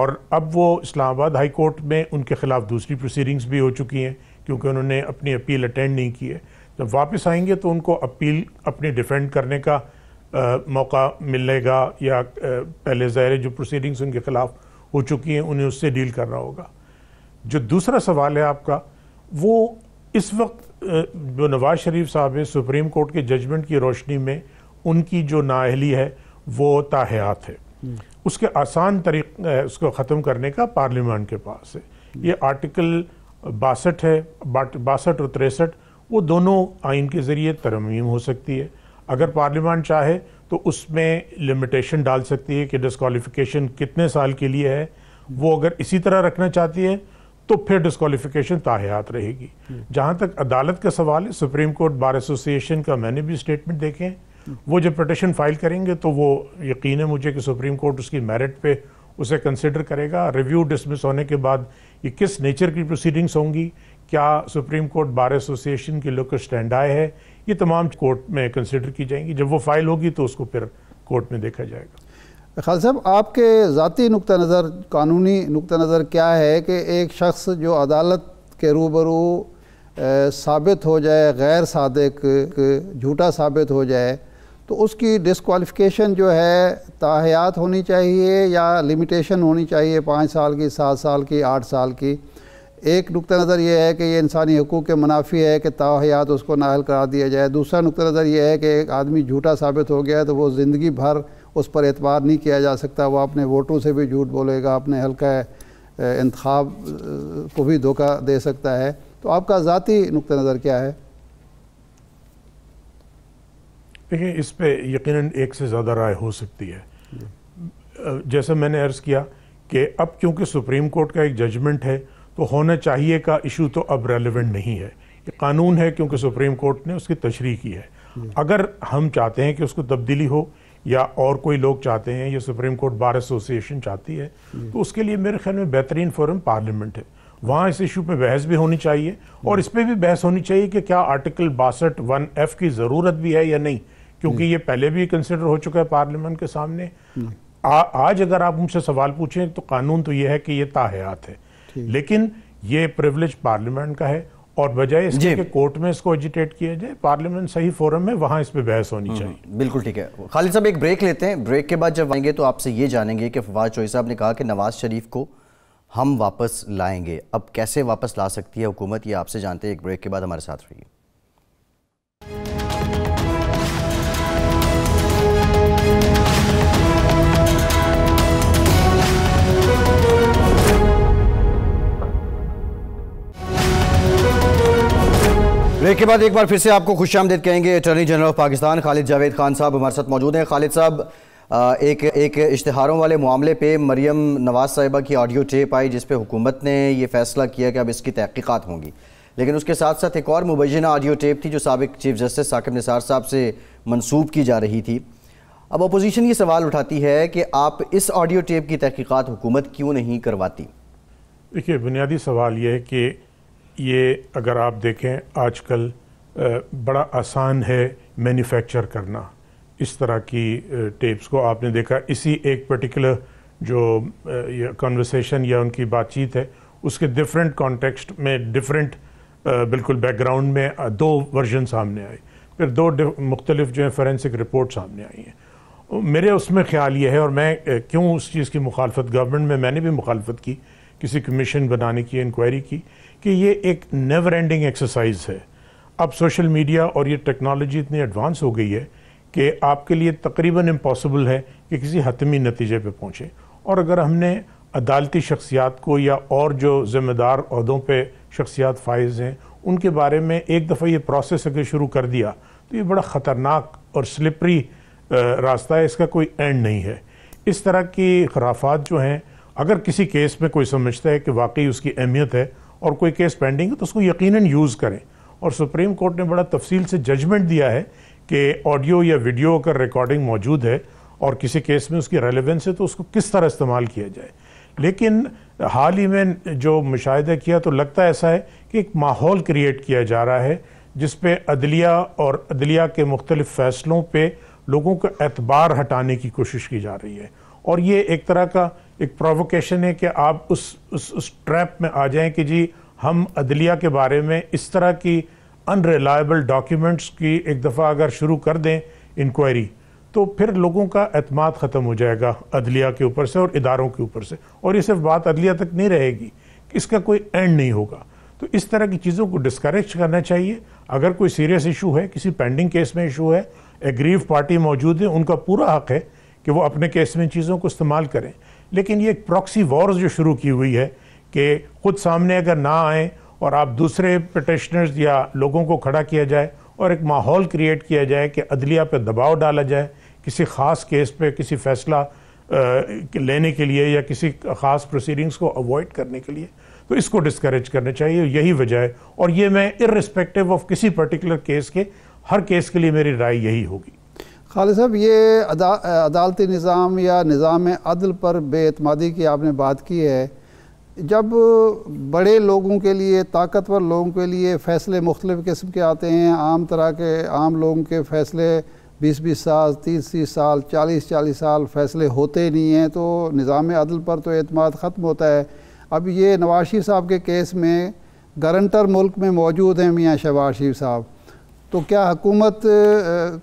Speaker 3: और अब वो इस्लामाबाद हाई कोर्ट में उनके ख़िलाफ़ दूसरी प्रोसीडिंग्स भी हो चुकी हैं क्योंकि उन्होंने अपनी अपील अटेंड नहीं की है जब वापस आएंगे तो उनको अपील अपनी डिफेंड करने का आ, मौका मिलेगा या आ, पहले ज़ाहिर जो प्रोसीडिंग्स उनके ख़िलाफ़ हो चुकी हैं उन्हें उससे डील करना होगा जो दूसरा सवाल है आपका वो इस वक्त जो नवाज शरीफ साहब है सुप्रीम कोर्ट के जजमेंट की रोशनी में उनकी जो नाअहली है वो ताहयात है हम्म। उसके आसान तरीक़ उसको ख़त्म करने का पार्लियामेंट के पास है ये आर्टिकल बासठ है बासठ और तिरसठ वो दोनों आइन के ज़रिए तरमीम हो सकती है अगर पार्लियामेंट चाहे तो उसमें लिमिटेशन डाल सकती है कि डिस्कॉलीफिकेशन कितने साल के लिए है वो अगर इसी तरह रखना चाहती है तो फिर डिस्कालीफिकेशन ताहयात रहेगी जहाँ तक अदालत का सवाल है सुप्रीम कोर्ट बार एसोसिएशन का मैंने भी स्टेटमेंट देखे वो जब पटिशन फाइल करेंगे तो वो यकीन है मुझे कि सुप्रीम कोर्ट उसकी मेरिट पे उसे कंसिडर करेगा रिव्यू डिसमिस होने के बाद ये किस नेचर की प्रोसीडिंग्स होंगी क्या सुप्रीम कोर्ट बार एसोसिएशन की लोकल स्टैंड आए है ये तमाम कोर्ट में कंसिडर की जाएंगी जब वो फाइल होगी तो उसको फिर कोर्ट में देखा जाएगा
Speaker 4: खाल साहब आपके ज़ाती नुक़ नज़र कानूनी नुक़ नज़र क्या है कि एक शख्स जो अदालत के रूबरू साबित हो जाए गैर सादक झूठा साबित हो जाए तो उसकी डिसकॉलीफिकेशन जो है ताहयात होनी चाहिए या लिमिटेशन होनी चाहिए पाँच साल की सात साल की आठ साल की एक नुक़ नज़र यह है कि ये इंसानी हकूक़ के मुनाफी है कि ताहयात उसको नाहल करा दिया जाए दूसरा नुक़ नज़र यह है कि एक आदमी झूठा साबित हो गया है तो वो ज़िंदगी भर उस पर एतबार नहीं किया जा सकता वो अपने वोटों से भी झूठ बोलेगा अपने हल्का इंतखब को भी धोखा दे सकता है तो आपका ज़ाती नुक़ नज़र क्या है
Speaker 3: देखिए इस पर यकीन एक से ज़्यादा राय हो सकती है जैसे मैंने अर्ज़ किया कि अब क्योंकि सुप्रीम कोर्ट का एक जजमेंट है तो होना चाहिए का इशू तो अब रेलिवेंट नहीं है ये कानून है क्योंकि सुप्रीम कोर्ट ने उसकी तशरी की है अगर हम चाहते हैं कि उसको तब्दीली हो या और कोई लोग चाहते हैं या सुप्रीम कोर्ट बार एसोसिएशन चाहती है तो उसके लिए मेरे ख्याल में बेहतरीन फोरम पार्लियामेंट है वहाँ इस इशू पे बहस भी होनी चाहिए और इस पर भी बहस होनी चाहिए कि क्या आर्टिकल बासठ वन एफ की ज़रूरत भी है या नहीं क्योंकि ये पहले भी कंसिडर हो चुका है पार्लियामेंट के सामने आ, आज अगर आप मुझसे सवाल पूछें तो कानून तो ये है कि ये ताहयात है लेकिन ये प्रिवलेज पार्लियामेंट का है और बजाय इसके कि कोर्ट में इसको एजिटेट किया जाए पार्लियामेंट सही फोरम में वहां इस पर बहस होनी हम्म, चाहिए बिल्कुल ठीक है खालिद
Speaker 1: साहब एक ब्रेक लेते हैं ब्रेक के बाद जब आएंगे तो आपसे ये जानेंगे कि फवाद चौहरी साहब ने कहा कि नवाज शरीफ को हम वापस लाएंगे अब कैसे वापस ला सकती है हुकूमत ये आपसे जानते हैं एक ब्रेक के बाद हमारे साथ रहिए ब्रेक के बाद एक बार फिर से आपको खुश आमदेद कहेंगे attorney general of Pakistan Khalid Javed Khan साहब हमारे साथ मौजूद हैं खालिद साहब एक एक इश्तहारों वाले मामले पे मरियम नवाज साहिबा की ऑडियो टेप आई जिस पे हुकूमत ने ये फैसला किया कि अब इसकी तहकीक़ात होंगी लेकिन उसके साथ साथ एक और मुबैना ऑडियो टेप थी जो सबक चीफ जस्टिस साकिब निसार साहब से मनसूब की जा रही थी अब अपोजिशन ये सवाल उठाती है कि आप इस ऑडियो टेप की तहकीक़ात हुकूमत क्यों नहीं करवाती
Speaker 3: देखिए बुनियादी सवाल यह है कि ये अगर आप देखें आजकल बड़ा आसान है मैन्युफैक्चर करना इस तरह की टेप्स को आपने देखा इसी एक पर्टिकुलर जो कन्वर्सेशन या उनकी बातचीत है उसके डिफरेंट कॉन्टेक्स्ट में डिफरेंट बिल्कुल बैकग्राउंड में दो वर्जन सामने आए फिर दो मुख्तलिफ जो है फोरेंसिक रिपोर्ट सामने आई हैं मेरे उसमें ख्याल ये है और मैं क्यों उस चीज़ की मुखालफत गवर्नमेंट में मैंने भी मुखालफत की किसी कमीशन बनाने की इंक्वायरी की कि ये एक नेवर एंडिंग एक्सरसाइज है अब सोशल मीडिया और ये टेक्नोलॉजी इतनी एडवांस हो गई है कि आपके लिए तकरीबन इम्पॉसिबल है कि किसी हतमी नतीजे पे पहुँचें और अगर हमने अदालती शख्सियात को या और जो ज़िम्मेदार अहदों पर शख्सियात फाइज हैं उनके बारे में एक दफ़ा ये प्रोसेस अगर शुरू कर दिया तो ये बड़ा ख़तरनाक और स्लिपरी रास्ता है इसका कोई एंड नहीं है इस तरह की खराफात जो हैं अगर किसी केस में कोई समझता है कि वाकई उसकी अहमियत है और कोई केस पेंडिंग है तो उसको यकीनन यूज़ करें और सुप्रीम कोर्ट ने बड़ा तफसील से जजमेंट दिया है कि ऑडियो या वीडियो का रिकॉर्डिंग मौजूद है और किसी केस में उसकी रेलिवेंस है तो उसको किस तरह इस्तेमाल किया जाए लेकिन हाल ही में जो मुशाह किया तो लगता ऐसा है कि एक माहौल क्रिएट किया जा रहा है जिस अदलिया और अदलिया के मुख्तलिफ फैसलों पर लोगों का एतबार हटाने की कोशिश की जा रही है और ये एक तरह का एक प्रोवोकेशन है कि आप उस उस उस ट्रैप में आ जाएं कि जी हम अदलिया के बारे में इस तरह की अनरिलायबल डॉक्यूमेंट्स की एक दफ़ा अगर शुरू कर दें इंक्वायरी तो फिर लोगों का अतमाद ख़त्म हो जाएगा अदलिया के ऊपर से और इदारों के ऊपर से और ये सिर्फ बात अदलिया तक नहीं रहेगी इसका कोई एंड नहीं होगा तो इस तरह की चीज़ों को डिस्करेज करना चाहिए अगर कोई सीरियस इशू है किसी पेंडिंग केस में इशू है एग्रीव पार्टी मौजूद है उनका पूरा हक है कि वो अपने केस में चीज़ों को इस्तेमाल करें लेकिन ये प्रॉक्सी वॉर्स जो शुरू की हुई है कि खुद सामने अगर ना आए और आप दूसरे पटिशनर्स या लोगों को खड़ा किया जाए और एक माहौल क्रिएट किया जाए कि अदलिया पर दबाव डाला जाए किसी ख़ास केस पे किसी फैसला लेने के लिए या किसी ख़ास प्रोसीडिंग्स को अवॉइड करने के लिए तो इसको डिस्करेज करना चाहिए यही वजह है और ये मैं इरिस्पेक्टिव ऑफ किसी पर्टिकुलर केस के हर केस के लिए मेरी राय यही होगी
Speaker 4: खालिद साहब ये अदा, अदालती निज़ाम या निज़ाम अदल पर बेतमादी की आपने बात की है जब बड़े लोगों के लिए ताकतवर लोगों के लिए फ़ैसले मुख्तलिफ़ किस्म के आते हैं आम तरह के आम लोगों के फ़ैसले बीस बीस साल तीस तीस साल चालीस चालीस साल फ़ैसले होते नहीं हैं तो निज़ाम अदल पर तो अतमाद ख़त्म होता है अब ये नवाज शरीफ साहब के केस में गारंटर मुल्क में मौजूद हैं मियाँ शहबाज शरीफ साहब तो क्या हुकूमत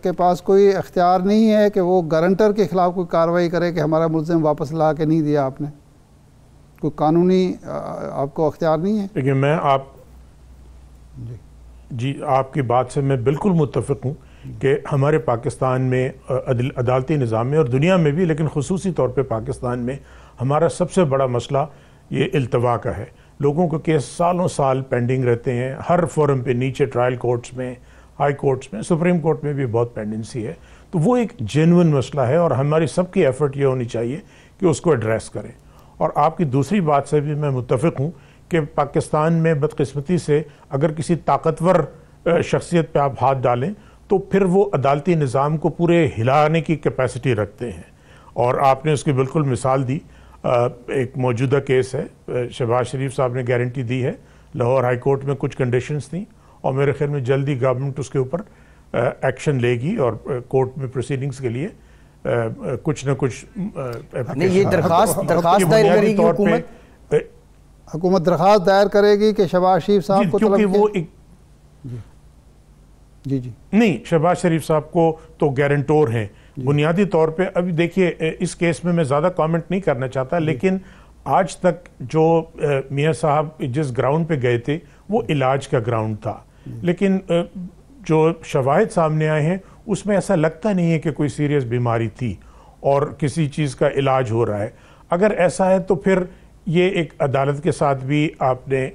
Speaker 4: के पास कोई अख्तियार नहीं है कि वो गारंटर के ख़िलाफ़ कोई कार्रवाई करे कि हमारा मुलम वापस ला के नहीं दिया आपने कोई कानूनी आपको अख्तियार
Speaker 3: नहीं है देखिए मैं आप जी जी आपकी बात से मैं बिल्कुल मुतफ़ हूँ कि हमारे पाकिस्तान में अदालती निज़ाम में और दुनिया में भी लेकिन खसूसी तौर पर पाकिस्तान में हमारा सबसे बड़ा मसला ये अल्तवा का है लोगों के केस सालों साल पेंडिंग रहते हैं हर फोरम पे नीचे ट्रायल कोर्ट्स में हाई कोर्ट्स में सुप्रीम कोर्ट में भी बहुत पेंडेंसी है तो वो एक जेनवन मसला है और हमारी सबकी एफर्ट ये होनी चाहिए कि उसको एड्रेस करें और आपकी दूसरी बात से भी मैं मुतफ़ हूँ कि पाकिस्तान में बदकस्मती से अगर किसी ताकतवर शख्सियत पे आप हाथ डालें तो फिर वो अदालती निज़ाम को पूरे हिलाने की कैपेसिटी रखते हैं और आपने उसकी बिल्कुल मिसाल दी एक मौजूदा केस है शहबाज शरीफ साहब ने गारंटी दी है लाहौर हाई कोर्ट में कुछ कंडीशंस थी और मेरे ख्याल में जल्दी गवर्नमेंट उसके ऊपर एक्शन लेगी और कोर्ट में प्रोसीडिंग्स के लिए कुछ ना कुछ ये दरखास्त दायर करेगी हुकूमत दरखास्त दायर
Speaker 4: करेगी कि शबाज शरीफ साहब को क्योंकि वो एक
Speaker 3: जी जी नहीं शहबाज शरीफ साहब को तो गारंटोर हैं बुनियादी तौर पे अभी देखिए इस केस में मैं ज़्यादा कमेंट नहीं करना चाहता लेकिन आज तक जो मियाँ साहब जिस ग्राउंड पे गए थे वो इलाज का ग्राउंड था लेकिन जो शवाहद सामने आए हैं उसमें ऐसा लगता नहीं है कि कोई सीरियस बीमारी थी और किसी चीज़ का इलाज हो रहा है अगर ऐसा है तो फिर ये एक अदालत के साथ भी आपने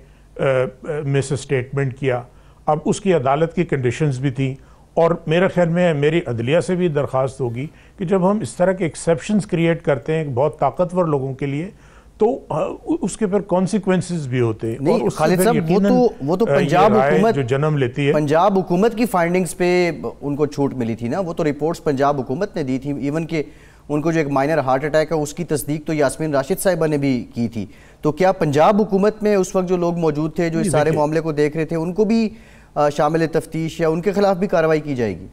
Speaker 3: मिस स्टेटमेंट किया अब उसकी अदालत की कंडीशंस भी थी और मेरे ख्याल में मेरी अदलिया से भी दरख्वास्त होगी कि जब हम इस तरह के एक्सेप्शन क्रिएट करते हैं बहुत ताकतवर लोगों के लिए तो उसके फिर कॉन्सिक्वेंसेस भी होते हैं नहीं खालिद साहब वो तो वो तो पंजाब हुकूमत जो
Speaker 1: जन्म लेती है पंजाब हुकूमत की फाइंडिंग्स पे उनको छूट मिली थी ना वो तो रिपोर्ट्स पंजाब हुकूमत ने दी थी इवन के उनको जो एक माइनर हार्ट अटैक है उसकी तस्दीक तो यासमीन राशिद साहिबा ने भी की थी तो क्या पंजाब हुकूमत में उस वक्त जो लोग मौजूद थे जो इस सारे मामले को देख रहे थे उनको भी शामिल तफ्तीश या उनके खिलाफ भी कार्रवाई की जाएगी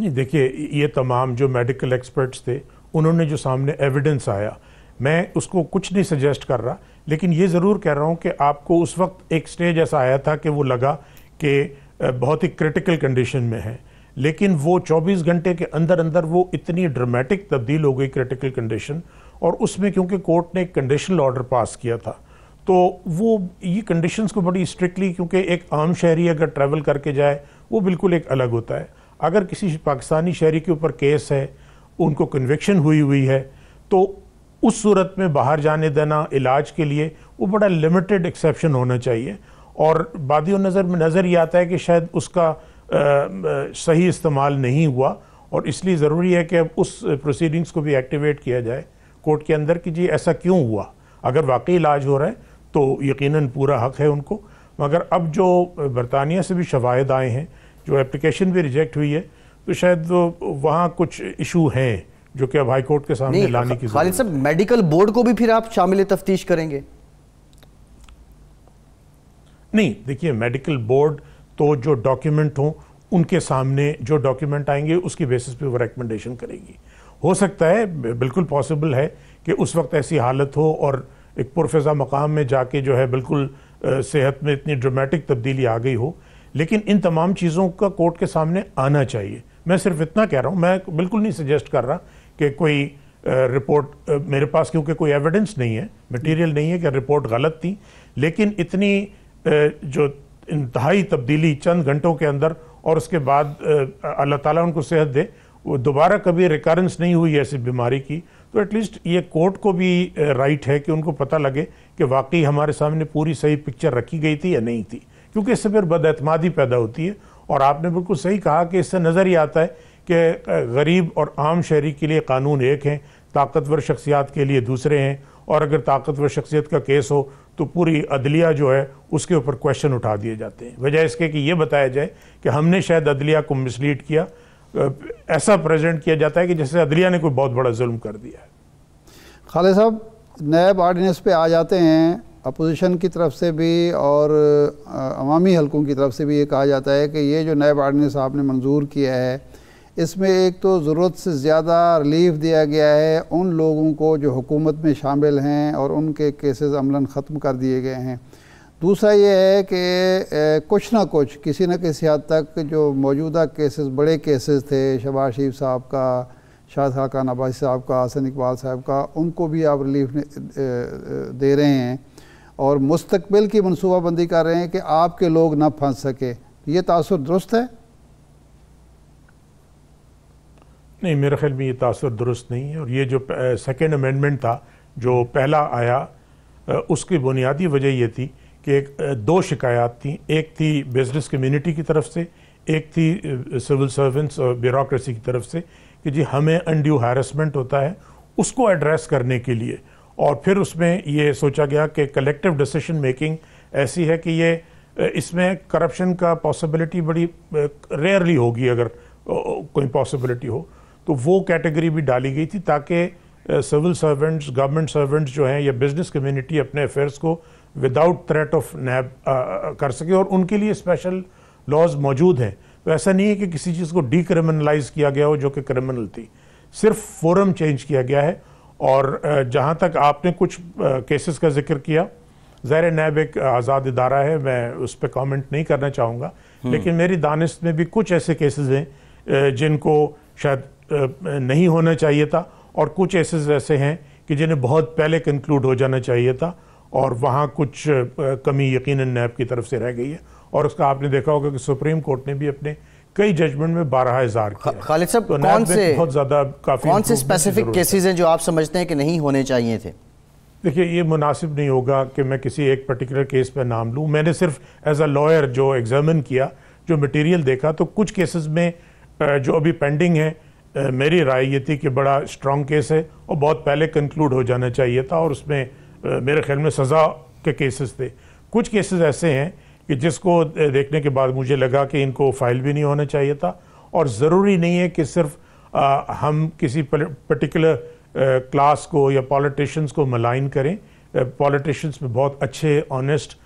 Speaker 3: नहीं देखिए ये तमाम जो मेडिकल एक्सपर्ट्स थे उन्होंने जो सामने एविडेंस आया मैं उसको कुछ नहीं सजेस्ट कर रहा लेकिन ये ज़रूर कह रहा हूँ कि आपको उस वक्त एक स्टेज ऐसा आया था कि वो लगा कि बहुत ही क्रिटिकल कंडीशन में है लेकिन वो 24 घंटे के अंदर अंदर वो इतनी ड्रामेटिक तब्दील हो गई क्रिटिकल कंडीशन और उसमें क्योंकि कोर्ट ने एक कंडीशनल ऑर्डर पास किया था तो वो ये कंडीशंस को बड़ी स्ट्रिक्टली क्योंकि एक आम शहरी अगर ट्रैवल करके जाए वो बिल्कुल एक अलग होता है अगर किसी पाकिस्तानी शहरी के ऊपर केस है उनको कन्वेक्शन हुई हुई है तो उस सूरत में बाहर जाने देना इलाज के लिए वो बड़ा लिमिटेड एक्सेप्शन होना चाहिए और बाद नज़र में नज़र ये आता है कि शायद उसका आ, सही इस्तेमाल नहीं हुआ और इसलिए ज़रूरी है कि अब उस प्रोसीडिंग्स को भी एक्टिवेट किया जाए कोर्ट के अंदर कि जी ऐसा क्यों हुआ अगर वाकई इलाज हो रहा है तो यकीनन पूरा हक़ है उनको मगर अब जो बरतानिया से भी शवाद आए हैं जो एप्लीकेशन भी रिजेक्ट हुई है तो शायद वहाँ कुछ इशू हैं जो कि अब हाईकोर्ट के सामने लाने की खालिद
Speaker 1: साहब मेडिकल बोर्ड को भी फिर आप शामिल तफ्तीश करेंगे
Speaker 3: नहीं देखिए मेडिकल बोर्ड तो जो डॉक्यूमेंट हों उनके सामने जो डॉक्यूमेंट आएंगे उसकी बेसिस पे वो रिकमेंडेशन करेगी हो सकता है बिल्कुल पॉसिबल है कि उस वक्त ऐसी हालत हो और एक पुरफ़ा मकाम में जाके जो है बिल्कुल सेहत में इतनी ड्रामेटिक तब्दीली आ गई हो लेकिन इन तमाम चीज़ों का कोर्ट के सामने आना चाहिए मैं सिर्फ इतना कह रहा हूँ मैं बिल्कुल नहीं सजेस्ट कर रहा कि कोई रिपोर्ट मेरे पास क्योंकि कोई एविडेंस नहीं है मटेरियल नहीं है कि रिपोर्ट गलत थी लेकिन इतनी जो इंतहाई तब्दीली चंद घंटों के अंदर और उसके बाद अल्लाह ताला उनको सेहत दे वो दोबारा कभी रिकरेंस नहीं हुई ऐसी बीमारी की तो एटलीस्ट ये कोर्ट को भी राइट है कि उनको पता लगे कि वाकई हमारे सामने पूरी सही पिक्चर रखी गई थी या नहीं थी क्योंकि इससे फिर बदअतमादी पैदा होती है और आपने बिल्कुल सही कहा कि इससे नज़र ही आता है कि गरीब और आम शहरी के लिए कानून एक हैं ताकतवर शख्सियात के लिए दूसरे हैं और अगर ताकतवर शख्सियत का केस हो तो पूरी अदलिया जो है उसके ऊपर क्वेश्चन उठा दिए जाते हैं वजह इसके कि ये बताया जाए कि हमने शायद अदलिया को मिसलीड किया ऐसा प्रेजेंट किया जाता है कि जैसे अदलिया ने कोई बहुत बड़ा जुल्म कर दिया है
Speaker 4: खालिद साहब नैब आर्डीनेंस पे आ जाते हैं अपोजिशन की तरफ से भी और अवामी हलकों की तरफ से भी ये कहा जाता है कि ये जो नैब साहब आपने मंजूर किया है इसमें एक तो ज़रूरत से ज़्यादा रिलीफ दिया गया है उन लोगों को जो हुकूमत में शामिल हैं और उनके केसेस अमला ख़त्म कर दिए गए हैं दूसरा ये है कि कुछ ना कुछ किसी न किसी हद तक जो मौजूदा केसेस बड़े केसेस थे शबाज शरीफ साहब का शाह खान आबासी साहब का हसन इकबाल साहब का उनको भी आप रिलीफ दे रहे हैं और मुस्तबिल की मनसूबाबंदी कर रहे हैं कि आपके लोग ना फंस सके ये तासर दुरुस्त है
Speaker 3: नहीं मेरे ख्याल में ये तासर दुरुस्त नहीं है और ये जो सेकेंड अमेंडमेंट था जो पहला आया उसकी बुनियादी वजह यह थी कि एक दो शिकायत थी एक थी बिजनेस कम्यूनिटी की तरफ से एक थी सिविल सर्वेंट्स और ब्यूरोसी की तरफ से कि जी हमें अनड्यू हैरसमेंट होता है उसको एड्रेस करने के लिए और फिर उसमें ये सोचा गया कि कलेक्टिव डिसीशन मेकिंग ऐसी है कि ये इसमें करप्शन का पॉसिबिलिटी बड़ी रेयरली होगी अगर कोई पॉसिबिलिटी हो तो वो कैटेगरी भी डाली गई थी ताकि सिविल सर्वेंट्स गवर्नमेंट सर्वेंट्स जो हैं या बिजनेस कम्युनिटी अपने अफेयर्स को विदाउट थ्रेट ऑफ नैब कर सके और उनके लिए स्पेशल लॉज मौजूद हैं तो ऐसा नहीं है कि किसी चीज़ को डिक्रिमिनलाइज किया गया हो जो कि क्रिमिनल थी सिर्फ फोरम चेंज किया गया है और जहाँ तक आपने कुछ केसेस का जिक्र किया जहर नैब एक आज़ाद इदारा है मैं उस पर कॉमेंट नहीं करना चाहूँगा हम्म। लेकिन मेरी दानिश में भी कुछ ऐसे केसेस हैं जिनको शायद नहीं होना चाहिए था और कुछ ऐसे ऐसे हैं कि जिन्हें बहुत पहले कंक्लूड हो जाना चाहिए था और वहाँ कुछ कमी यकीन नैब की तरफ से रह गई है और उसका आपने देखा होगा कि सुप्रीम कोर्ट ने भी अपने कई जजमेंट में बारह हजार खालिद साहब तो कौन से बहुत ज्यादा काफी कौन से स्पेसिफिक केसेस
Speaker 1: हैं जो आप समझते हैं कि नहीं होने चाहिए थे
Speaker 3: देखिए ये मुनासिब नहीं होगा कि मैं किसी एक पर्टिकुलर केस पर नाम लूँ मैंने सिर्फ एज अ लॉयर जो एग्जामिन किया जो मटेरियल देखा तो कुछ केसेस में जो अभी पेंडिंग है मेरी राय ये थी कि बड़ा स्ट्रॉन्ग केस है और बहुत पहले कंक्लूड हो जाना चाहिए था और उसमें मेरे ख्याल में सज़ा के केसेस थे कुछ केसेस ऐसे हैं कि जिसको देखने के बाद मुझे लगा कि इनको फाइल भी नहीं होना चाहिए था और ज़रूरी नहीं है कि सिर्फ आ, हम किसी पर्टिकुलर क्लास को या पॉलिटिशियंस को मलाइन करें पॉलिटिशियंस में बहुत अच्छे ऑनेस्ट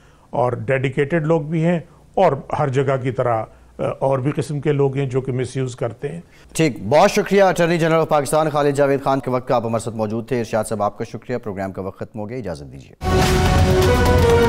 Speaker 3: और डेडिकेटेड लोग भी हैं और हर जगह की तरह और भी किस्म के लोग हैं जो कि मिस यूज़
Speaker 1: करते हैं ठीक बहुत शुक्रिया attorney general of Pakistan Khalid Javed Khan के वक्त का आप हमारे साथ मौजूद थे इर्शाद साहब आपका शुक्रिया प्रोग्राम का वक्त खत्म हो गया इजाज़त दीजिए